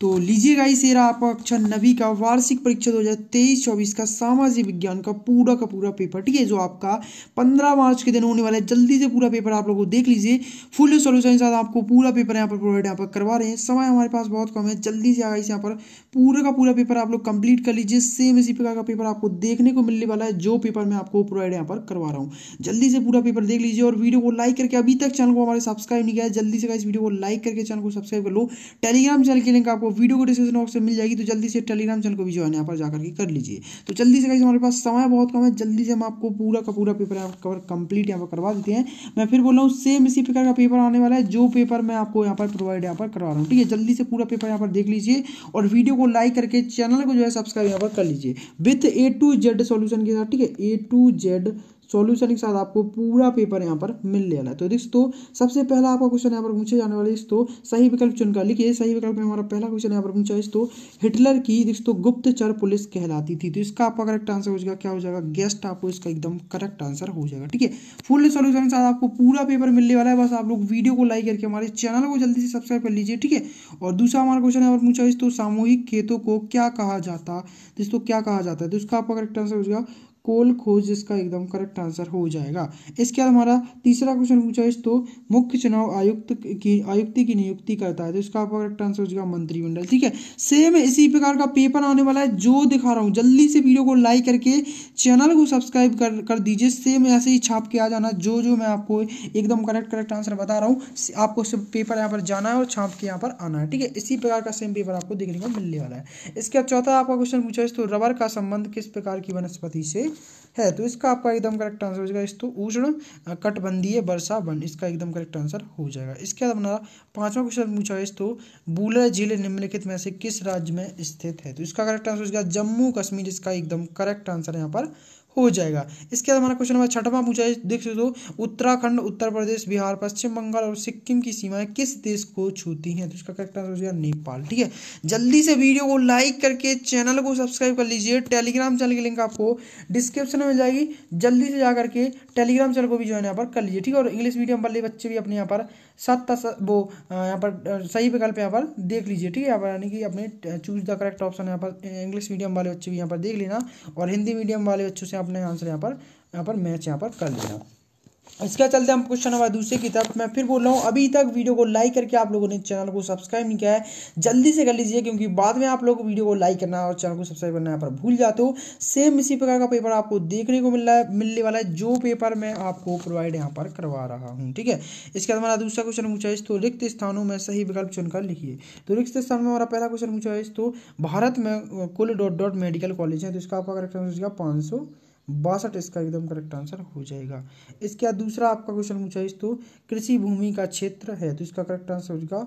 तो लीजिएगा इसे आप आपका कक्षा नवी का वार्षिक परीक्षा दो हज़ार तेईस चौबीस का सामाजिक विज्ञान का पूरा का पूरा पेपर ठीक है जो आपका पंद्रह मार्च के दिन होने वाला है जल्दी से पूरा पेपर आप लोगों को देख लीजिए फुल सोल्यूशन के साथ आपको पूरा पेपर यहाँ पर प्रोवाइड यहाँ पर करवा रहे हैं समय हमारे पास बहुत कम है जल्दी से इस यहाँ पर पूरा का पूरा पेपर आप लोग कंप्लीट कर लीजिए सेम इसी प्रकार का पेपर आपको देखने को मिलने वाला है जो पेपर मैं आपको प्रोवाइड यहाँ पर करवा रहा हूँ जल्दी से पूरा पेपर देख लीजिए और वीडियो को लाइक करके अभी तक चैनल को हमारे सब्सक्राइब नहीं किया जल्दी से इस वीडियो को लाइक करके चैनल को सब्सक्राइब कर लो टेलीग्राम चैनल के लिंक आपको आपको वीडियो को डिस्क्रिप्शन बॉक्स में मिल जाएगी तो जल्दी से टेलीग्राम चैनल को भी ज्वाइन यहाँ पर जाकर के कर लीजिए तो जल्दी से हमारे पास समय बहुत कम है जल्दी से हम आपको पूरा का पूरा पेपर कवर कंप्लीट यहाँ पर करवा देते हैं मैं फिर बोल रहा हूँ सेम इसी प्रकार का पेपर आने वाला है जो पेपर मैं आपको यहाँ पर प्रोवाइड यहाँ पर करवा रहा हूँ ठीक है जल्दी से पूरा पेपर यहाँ पर देख लीजिए और वीडियो को लाइक करके चैनल को जो है सब्सक्राइब यहाँ पर कर लीजिए with A to Z solution के साथ ठीक है ए टू जेड सॉल्यूशन के साथ आपको पूरा पेपर यहाँ पर मिल वाला है तो दोस्तों सबसे पहला आपका क्वेश्चन यहाँ पर पूछे जाने वाले दोस्तों सही विकल्प चुनकर लिखिए सही विकल्प में हमारा पहला क्वेश्चन यहाँ पर पूछा दोस्तों हिटलर की दोस्तों गुप्तचर पुलिस कहलाती थी तो इसका आपका करेक्ट आंसर हो जाएगा क्या हो जाएगा गेस्ट आपको इसका एकदम करेक्ट आंसर हो जाएगा ठीक है फुल सोल्यूशन के साथ आपको पूरा पेपर मिलने वाला है बस आप लोग वीडियो को लाइक करके हमारे चैनल को जल्दी से सब्सक्राइब कर लीजिए ठीक है और दूसरा हमारा क्वेश्चन यहाँ पर पूछा दोस्तों सामूहिक खेतों को क्या कहा जाता दोस्तों क्या कहा जाता है तो इसका आपका करेक्ट आंसर हो जाएगा कोल खोज इसका एकदम करेक्ट आंसर हो जाएगा इसके बाद हमारा तीसरा क्वेश्चन पूछा है तो मुख्य चुनाव आयुक्त की आयुक्ति की नियुक्ति करता है तो इसका आपका करेक्ट आंसर हो जाएगा मंत्रिमंडल ठीक है सेम इसी प्रकार का पेपर आने वाला है जो दिखा रहा हूँ जल्दी से वीडियो को लाइक करके चैनल को सब्सक्राइब कर कर दीजिए सेम ऐसे ही छाप के आ जाना जो जो मैं आपको एकदम करेक्ट करेक्ट आंसर बता रहा हूँ आपको सिर्फ पेपर यहाँ पर जाना है और छाप के यहाँ पर आना है ठीक है इसी प्रकार का सेम पेपर आपको देखने को मिलने वाला है इसके बाद चौथा आपका क्वेश्चन पूछा है तो रबर का संबंध किस प्रकार की वनस्पति से है तो इसका आपका एकदम करेक्ट आंसर हो जाएगा इस तो उष्ण कटबंधीय वर्षा वन इसका एकदम करेक्ट आंसर हो जाएगा इसके बाद हमारा पांचवा क्वेश्चन पूछा है इस तो बूलर जिले निम्नलिखित में से किस राज्य में स्थित है तो इसका करेक्ट आंसर हो जाएगा जम्मू कश्मीर इसका एकदम करेक्ट आंसर यहाँ पर हो जाएगा इसके बाद हमारा क्वेश्चन नंबर छठवा पूछा है देख सकते हो उत्तराखंड उत्तर प्रदेश बिहार पश्चिम बंगाल और सिक्किम की सीमाएं किस देश को छूती हैं तो इसका करेक्ट आंसर हो जाएगा नेपाल ठीक है जल्दी से वीडियो को लाइक करके चैनल को सब्सक्राइब कर लीजिए टेलीग्राम चैनल की लिंक आपको डिस्क्रिप्शन में मिल जाएगी जल्दी से जाकर के टेलीग्राम चैनल को भी ज्वाइन यहाँ पर कर लीजिए ठीक है और इंग्लिश मीडियम वाले बच्चे भी अपने यहाँ पर सात वो यहाँ पर सही विकल्प यहाँ पर देख लीजिए ठीक है यहाँ पर यानी कि अपने चूज द करेक्ट ऑप्शन यहाँ पर इंग्लिश मीडियम वाले बच्चे भी यहाँ पर देख लेना और हिंदी मीडियम वाले बच्चों से अपने आंसर यहाँ पर यहाँ पर मैच यहाँ पर कर लेना इसके चलते हम क्वेश्चन नंबर दूसरे की तरफ मैं फिर बोल रहा हूँ अभी तक वीडियो को लाइक करके आप लोगों ने चैनल को सब्सक्राइब नहीं किया है जल्दी से कर लीजिए क्योंकि बाद में आप लोग वीडियो को लाइक करना और चैनल को सब्सक्राइब करना यहाँ पर भूल जाते हो सेम इसी प्रकार का पेपर आपको देखने को मिल रहा है मिलने वाला है जो पेपर मैं आपको प्रोवाइड यहाँ पर करवा रहा हूँ ठीक है इसके बाद हमारा दूसरा क्वेश्चन पूछा है तो रिक्त स्थानों में सही विकल्प चुनकर लिखिए तो रिक्त स्थान में हमारा पहला क्वेश्चन पूछा है तो भारत में कुल डॉट डॉट मेडिकल कॉलेज है तो इसका आपका करेक्ट आंसर पाँच सौ बासठ इसका एकदम करेक्ट आंसर हो जाएगा इसके बाद दूसरा आपका क्वेश्चन पूछा है तो कृषि भूमि का क्षेत्र है तो इसका करेक्ट आंसर हो जाएगा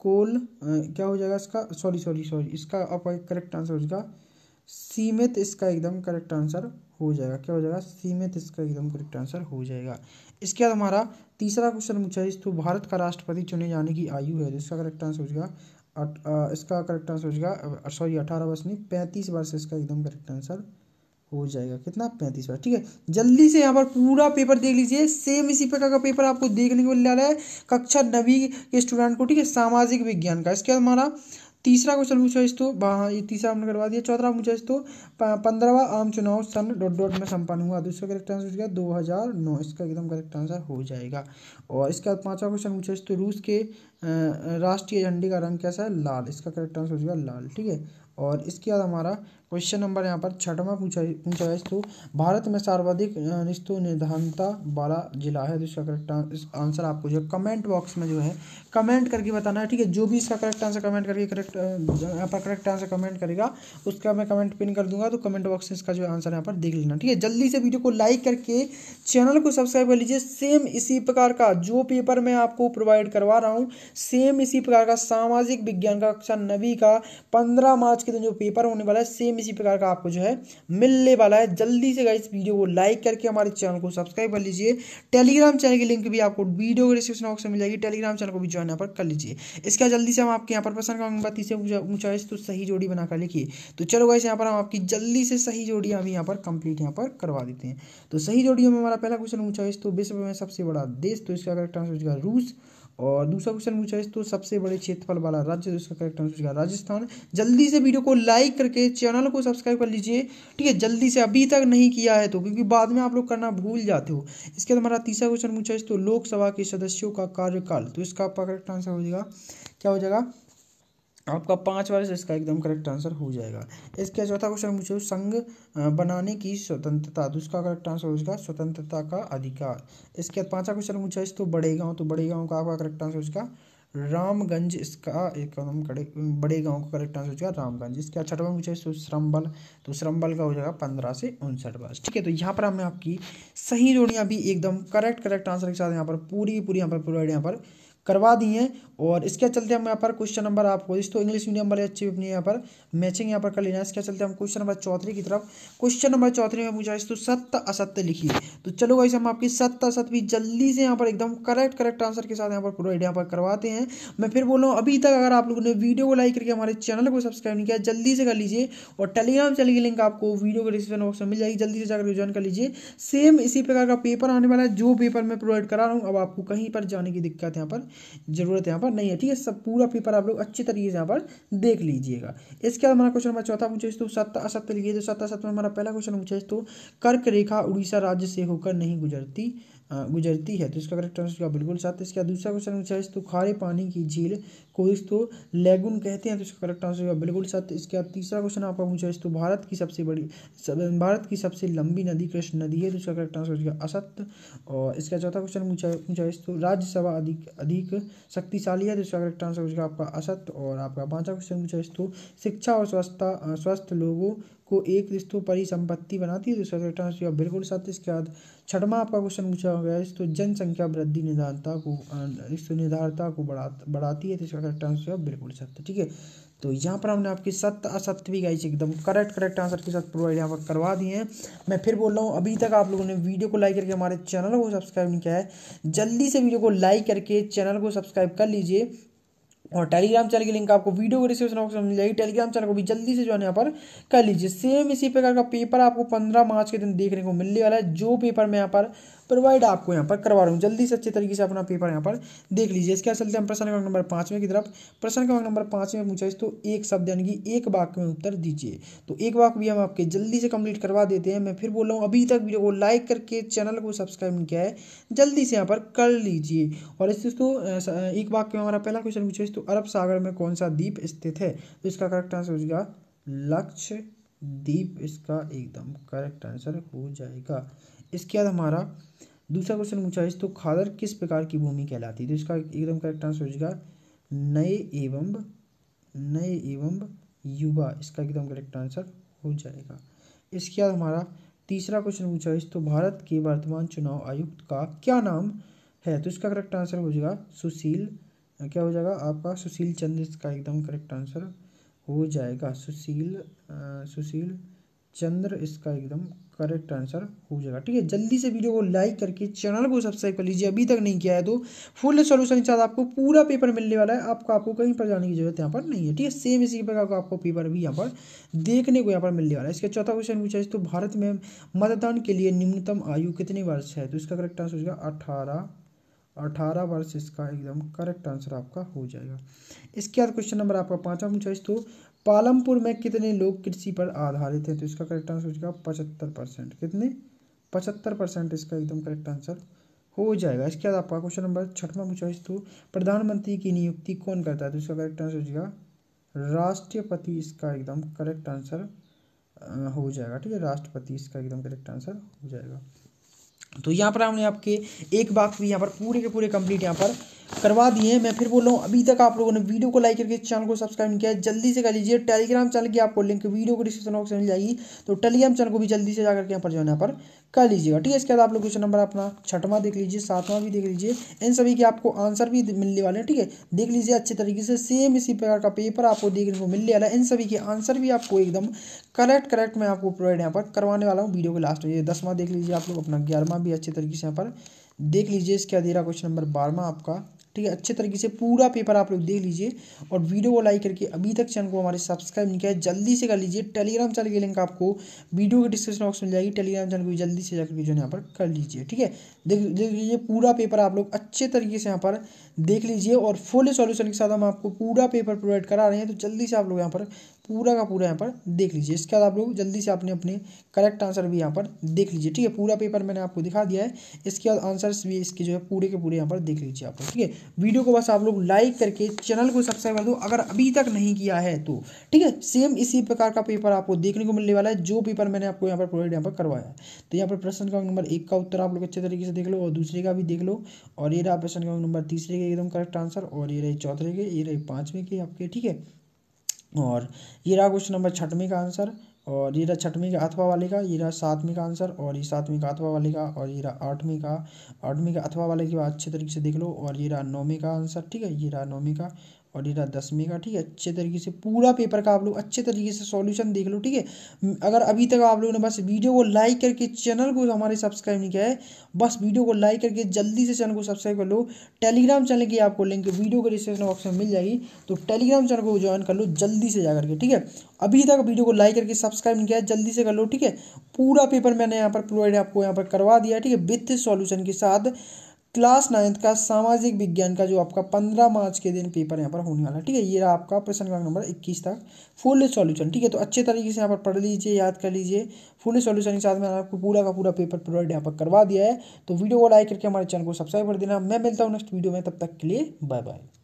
कोल क्या हो जाएगा इसका सॉरी सॉरी सॉरी इसका आपका करेक्ट आंसर हो जाएगा सीमित इसका एकदम करेक्ट आंसर हो जाएगा क्या हो जाएगा सीमित इसका एकदम करेक्ट आंसर हो जाएगा इसके बाद हमारा तीसरा क्वेश्चन पूछा है तो भारत का राष्ट्रपति चुने जाने की आयु है तो इसका करेक्ट आंसर हो जाएगा इसका करेक्ट आंसर हो जाएगा सॉरी अठारह वर्ष नहीं पैंतीस वर्ष इसका एकदम करेक्ट आंसर हो जाएगा कितना पैंतीस बार ठीक है जल्दी से यहाँ पर पूरा पेपर देख लीजिए सेम इसी प्रकार का पेपर आपको देखने को मिल रहा है कक्षा नवी के स्टूडेंट को ठीक है सामाजिक विज्ञान का इसके बाद हमारा तीसरा क्वेश्चन पूछा इस तो हाँ ये तीसरा हमने करवा दिया चौथा पूछा इस तो पंद्रहवा आम चुनाव सन डॉट डॉट में संपन्न हुआ तो इसका करेक्ट आंसर हो जाएगा दो हज़ार नौ इसका एकदम करेक्ट आंसर हो जाएगा और इसके बाद पांचवा क्वेश्चन पूछा इस तो रूस के राष्ट्रीय झंडे का रंग कैसा है लाल इसका करेक्ट आंसर हो जाएगा लाल ठीक है और इसके बाद हमारा क्वेश्चन नंबर यहाँ पर छठवा पूछा पूछा है तो भारत में सर्वाधिक निस्तु निर्धारणता वाला जिला है तो इसका करेक्ट आंसर आपको जो कमेंट बॉक्स में जो है कमेंट करके बताना है ठीक है जो भी इसका करेक्ट आंसर कमेंट करके करेक्ट यहाँ पर करेक्ट आंसर कमेंट करेगा उसका मैं कमेंट पिन कर दूंगा तो कमेंट बॉक्स में इसका जो आंसर यहाँ पर देख लेना ठीक है जल्दी से वीडियो को लाइक करके चैनल को सब्सक्राइब कर लीजिए सेम इसी प्रकार का जो पेपर मैं आपको प्रोवाइड करवा रहा हूँ सेम इसी प्रकार का सामाजिक विज्ञान का कक्षा नवी का पंद्रह मार्च के दिन तो जो पेपर होने वाला है सेम इसी प्रकार का आपको जो है मिलने वाला है जल्दी से गाइस वीडियो को लाइक करके हमारे चैनल को सब्सक्राइब कर लीजिए टेलीग्राम चैनल की लिंक भी आपको वीडियो के डिस्क्रिप्शन बॉक्स में मिल जाएगी टेलीग्राम चैनल को भी ज्वाइन यहाँ पर कर लीजिए इसका जल्दी से हम आपके यहाँ पर पसंद करूँगा तीसरे ऊंचाई तो सही जोड़ी बनाकर लिखिए तो चलो गाइस यहाँ पर हम आपकी जल्दी से सही जोड़ी हम यहाँ पर कंप्लीट यहाँ पर करवा देते हैं तो सही जोड़ियों में हमारा पहला क्वेश्चन ऊंचाई तो विश्व में सबसे बड़ा देश तो इसका करेक्ट आंसर रूस और दूसरा क्वेश्चन पूछा है तो सबसे बड़े क्षेत्रफल वाला राज्य तो इसका करेक्ट आंसर होगा राजस्थान जल्दी से वीडियो को लाइक करके चैनल को सब्सक्राइब कर लीजिए ठीक है जल्दी से अभी तक नहीं किया है तो क्योंकि बाद में आप लोग करना भूल जाते हो इसके बाद हमारा तीसरा क्वेश्चन पूछा है तो लोकसभा के सदस्यों का कार्यकाल तो इसका आपका करेक्ट आंसर हो जाएगा क्या हो जाएगा आपका पांच बार इसका एकदम करेक्ट आंसर हो जाएगा इसके चौथा क्वेश्चन पूछो संघ बनाने की स्वतंत्रता दूसरा करेक्ट आंसर जाएगा स्वतंत्रता का अधिकार इसके पांचवा क्वेश्चन मुझे इस तो बड़े गाँव तो बड़े गाँव का आपका करेक्ट आंसर इसका रामगंज इसका एकदम बड़े गांव का करेक्ट आंसर हो जाएगा रामगंज इसका छठवा पूछा तो श्रम बल तो श्रम बल का हो जाएगा पंद्रह से उनसठ वर्ष ठीक है तो यहाँ पर हमें आपकी सही जोड़ियाँ भी एकदम करेक्ट करेक्ट आंसर के साथ यहाँ पर पूरी पूरी यहाँ पर प्रोवाइड यहाँ पर करवा दी हैं और इसके चलते हम यहाँ पर क्वेश्चन नंबर आपको इस तो इंग्लिश मीडियम वाले अच्छी अपनी यहाँ पर मैचिंग यहाँ पर कर लेना है इसके चलते हम क्वेश्चन नंबर चौथरी की तरफ क्वेश्चन नंबर चौथरी में पूछा इस तो सत्य असत्य लिखिए तो चलो गाइस हम आपकी सत्य असत्य भी जल्दी से यहाँ पर एकदम करेक्ट करेक्ट आंसर के साथ यहाँ पर प्रोवाइड यहाँ पर करवाते हैं मैं फिर बोल रहा हूँ अभी तक अगर आप लोगों ने वीडियो को लाइक करके हमारे चैनल को सब्सक्राइब नहीं किया जल्दी से कर लीजिए और टेलीग्राम चैनल की लिंक आपको वीडियो के डिस्क्रिप्शन बॉक्स में मिल जाएगी जल्दी से जाकर ज्वाइन कर लीजिए सेम इसी प्रकार का पेपर आने वाला है जो पेपर मैं प्रोवाइड करा रहा हूँ अब आपको कहीं पर जाने की दिक्कत यहाँ पर जरूरत यहाँ पर पर नहीं है ठीक है सब पूरा पेपर आप लोग अच्छी तरीके से यहाँ पर देख लीजिएगा इसके बाद हमारा क्वेश्चन नंबर चौथा पूछे तो सत्ता असत्य लिखिए तो सत्ता सत्य में हमारा पहला क्वेश्चन पूछे तो कर्क रेखा उड़ीसा राज्य से होकर नहीं गुजरती गुजरती है तो इसका करेक्ट आंसर होगा बिल्कुल साथ इसके बाद दूसरा क्वेश्चन पूछा इस तो खारे पानी की झील को इस तो लेगुन कहते हैं तो इसका करेक्ट आंसर होगा बिल्कुल साथ इसके बाद तीसरा क्वेश्चन आपका पूछा इस तो भारत की सबसे बड़ी सब, भारत की सबसे लंबी नदी कृष्ण नदी है तो इसका करेक्ट आंसर होगा असत्य और इसका चौथा क्वेश्चन पूछा पूछा इस तो राज्यसभा अधिक अधिक शक्तिशाली है तो इसका करेक्ट आंसर होगा आपका असत्य और आपका पाँचवा क्वेश्चन पूछा इस तो शिक्षा और स्वस्थ स्वस्थ लोगों को एक रिश्तों पर ही संपत्ति बनाती है दूसरा रिटर्न बिल्कुल साथ इसके बाद छठवा आपका क्वेश्चन पूछा हो गया है तो जनसंख्या वृद्धि निर्धारता को रिश्त निर्धारता को बढ़ा बढ़ाती है तीसरा करेक्ट आंसर बिल्कुल सत्य ठीक है तो यहाँ पर हमने आपकी सत्य असत्य भी गाई एकदम करेक्ट करेक्ट आंसर के साथ प्रोवाइड यहाँ पर करवा दिए हैं मैं फिर बोल रहा हूँ अभी तक आप लोगों ने वीडियो को लाइक करके हमारे चैनल को सब्सक्राइब नहीं किया है जल्दी से वीडियो को लाइक करके चैनल को सब्सक्राइब कर लीजिए और टेलीग्राम चैनल की लिंक आपको वीडियो को डिस्क्रिप्शन बॉक्स में मिल जाएगी टेलीग्राम चैनल को भी जल्दी से जो है यहाँ पर कर लीजिए सेम इसी प्रकार का पेपर आपको पंद्रह मार्च के दिन देखने को मिलने वाला है जो पेपर मैं यहाँ पर प्रोवाइड आपको यहाँ पर करवा रहा हूँ जल्दी से अच्छे तरीके से अपना पेपर यहाँ पर देख लीजिए इसके बाद चलते हैं प्रश्न क्रमांक नंबर पाँचवें की तरफ प्रश्न क्रमांक नंबर पाँचवें में पूछा इस तो एक शब्द यानी कि एक वाक्य में उत्तर दीजिए तो एक वाक्य भी हम आपके जल्दी से कंप्लीट करवा देते हैं मैं फिर बोल रहा हूँ अभी तक वीडियो को लाइक करके चैनल को सब्सक्राइब नहीं किया है जल्दी से यहाँ पर कर लीजिए और इस दोस्तों एक वाक्य में हमारा पहला क्वेश्चन पूछा इस तो अरब सागर में कौन सा द्वीप स्थित है तो इसका करेक्ट आंसर हो जाएगा लक्ष्य दीप इसका एकदम करेक्ट आंसर हो जाएगा इसके बाद हमारा दूसरा क्वेश्चन पूछा है तो खादर किस प्रकार की भूमि कहलाती है तो इसका एकदम करेक्ट आंसर हो जाएगा नए एवं नए एवं युवा इसका एकदम करेक्ट आंसर हो जाएगा इसके बाद हमारा तीसरा क्वेश्चन पूछा है तो भारत के वर्तमान चुनाव आयुक्त का क्या नाम है तो इसका करेक्ट आंसर हो जाएगा सुशील क्या हो जाएगा आपका सुशील चंद्र इसका एकदम करेक्ट आंसर हो जाएगा सुशील आ, सुशील चंद्र इसका एकदम करेक्ट आंसर हो जाएगा ठीक है जल्दी से वीडियो को लाइक करके चैनल को सब्सक्राइब कर लीजिए अभी तक नहीं किया है तो फुल सॉल्यूशन के साथ आपको पूरा पेपर मिलने वाला है आपको आपको कहीं पर जाने की जरूरत यहाँ पर नहीं है ठीक है सेम इसी प्रकार का आपको पेपर भी यहाँ पर देखने को यहाँ पर मिलने वाला है इसका चौथा क्वेश्चन पूछा है तो भारत में मतदान के लिए न्यूनतम आयु कितने वर्ष है तो इसका करेक्ट आंसर हो जाएगा अठारह अठारह वर्ष इसका एकदम करेक्ट आंसर आपका हो जाएगा इसके बाद क्वेश्चन नंबर आपका पाँचवा पूछा तो पालमपुर में कितने लोग कृषि पर आधारित हैं तो इसका करेक्ट आंसर हो जाएगा पचहत्तर परसेंट कितने पचहत्तर परसेंट इसका एकदम करेक्ट आंसर हो जाएगा इसके बाद आपका क्वेश्चन नंबर छठवा पूछा इस तो प्रधानमंत्री की नियुक्ति कौन करता है तो इसका करेक्ट आंसर हो जाएगा राष्ट्रपति इसका एकदम करेक्ट आंसर हो जाएगा ठीक है राष्ट्रपति इसका एकदम करेक्ट आंसर हो जाएगा तो यहाँ पर हमने आपके एक बात भी यहाँ पर पूरे के पूरे कंप्लीट यहाँ पर करवा दिए हैं मैं फिर बोल रहा हूँ अभी तक आप लोगों ने वीडियो को लाइक करके चैनल को सब्सक्राइब नहीं किया जल्दी से कर लीजिए टेलीग्राम चैनल की आपको लिंक वीडियो को डिस्क्रिप्शन बॉक्स में मिल जाएगी तो टेलीग्राम चैनल को भी जल्दी से जाकर के यहाँ पर जो है यहाँ पर कर लीजिएगा ठीक है इसके बाद आप लोग क्वेश्चन नंबर अपना छठवां देख लीजिए सातवां भी देख लीजिए इन सभी के आपको आंसर भी मिलने वाले हैं ठीक है देख लीजिए अच्छे तरीके से सेम इसी प्रकार का पेपर आपको देखने को मिलने वाला है इन सभी के आंसर भी आपको एकदम करेक्ट करेक्ट मैं आपको प्रोवाइड यहाँ पर करवाने वाला हूँ वीडियो के लास्ट में दसवां देख लीजिए आप लोग अपना ग्यारहवां भी अच्छे तरीके से यहाँ पर देख लीजिए इसके अधेरा क्वेश्चन नंबर बारहवा आपका ठीक है अच्छे तरीके से पूरा पेपर आप लोग देख लीजिए और वीडियो को लाइक करके अभी तक चैनल को हमारे सब्सक्राइब नहीं किया है जल्दी से कर लीजिए टेलीग्राम चैनल की लिंक आपको वीडियो के डिस्क्रिप्शन बॉक्स में जाएगी टेलीग्राम चैनल को जल्दी से जाकर जो यहाँ पर कर लीजिए ठीक है देख देख लीजिए पूरा पेपर आप लोग अच्छे तरीके से यहाँ पर देख लीजिए और फुल सॉल्यूशन के साथ हम आपको पूरा पेपर प्रोवाइड करा रहे हैं तो जल्दी से आप लोग यहाँ पर पूरा का पूरा यहाँ पर देख लीजिए इसके बाद आप लोग जल्दी से आपने अपने करेक्ट आंसर भी यहाँ पर देख लीजिए ठीक है पूरा पेपर मैंने आपको दिखा दिया है इसके बाद आंसर्स भी इसके जो है पूरे के पूरे यहाँ पर देख लीजिए आप लोग ठीक है वीडियो को बस आप लोग लाइक करके चैनल को सब्सक्राइब कर दो अगर अभी तक नहीं किया है तो ठीक है सेम इसी प्रकार का पेपर आपको देखने को मिलने वाला है जो पेपर मैंने आपको यहाँ पर प्रोवाइड यहाँ पर करवाया है तो यहाँ पर प्रश्न क्रमांक नंबर एक का उत्तर आप लोग अच्छे तरीके से देख लो और दूसरे का भी देख लो और ये रहा प्रश्न क्रमांक नंबर तीसरे के एकदम करेक्ट आंसर और ये रहे चौथे के ये रहे पाँचवें के आपके ठीक है और ये रहा क्वेश्चन नंबर छठवीं का आंसर और ये रहा छठवीं का अथवा वाले का ये रहा सातवीं का आंसर और ये सातवीं का अथवा वाले का और ये रहा आठवीं का आठवीं का अथवा वाले की बात अच्छे तरीके से देख लो और ये रहा नौवीं का आंसर ठीक है ये रहा नौवीं का और डेटा दसवीं का ठीक है अच्छे तरीके से पूरा पेपर का आप लोग अच्छे तरीके से सॉल्यूशन देख लो ठीक है अगर अभी तक आप लोगों ने बस वीडियो को लाइक करके चैनल को हमारे सब्सक्राइब नहीं किया है बस वीडियो को लाइक करके जल्दी से चैनल को सब्सक्राइब कर लो टेलीग्राम चैनल की आपको लिंक वीडियो के डिस्क्रिप्शन बॉक्स में मिल जाएगी तो टेलीग्राम चैनल को ज्वाइन कर लो जल्दी से जा करके ठीक है अभी तक वीडियो को लाइक करके सब्सक्राइब नहीं किया है जल्दी से कर लो ठीक है पूरा पेपर मैंने यहाँ पर प्रोवाइड आपको यहाँ पर करवा दिया ठीक है विथ सॉल्यूशन के साथ क्लास नाइन्थ का सामाजिक विज्ञान का जो आपका पंद्रह मार्च के दिन पेपर यहाँ पर होने वाला है ठीक है ये रहा आपका प्रश्न क्रमांक नंबर इक्कीस तक फुल सॉल्यूशन ठीक है तो अच्छे तरीके से यहाँ पर पढ़ लीजिए याद कर लीजिए फुल सॉल्यूशन के साथ मैंने आपको पूरा का पूरा पेपर प्रोवाइड यहाँ पर करवा दिया है तो वीडियो को लाइक करके हमारे चैनल को सब्सक्राइब कर देना मैं मिलता हूँ नेक्स्ट वीडियो में तब तक के लिए बाय बाय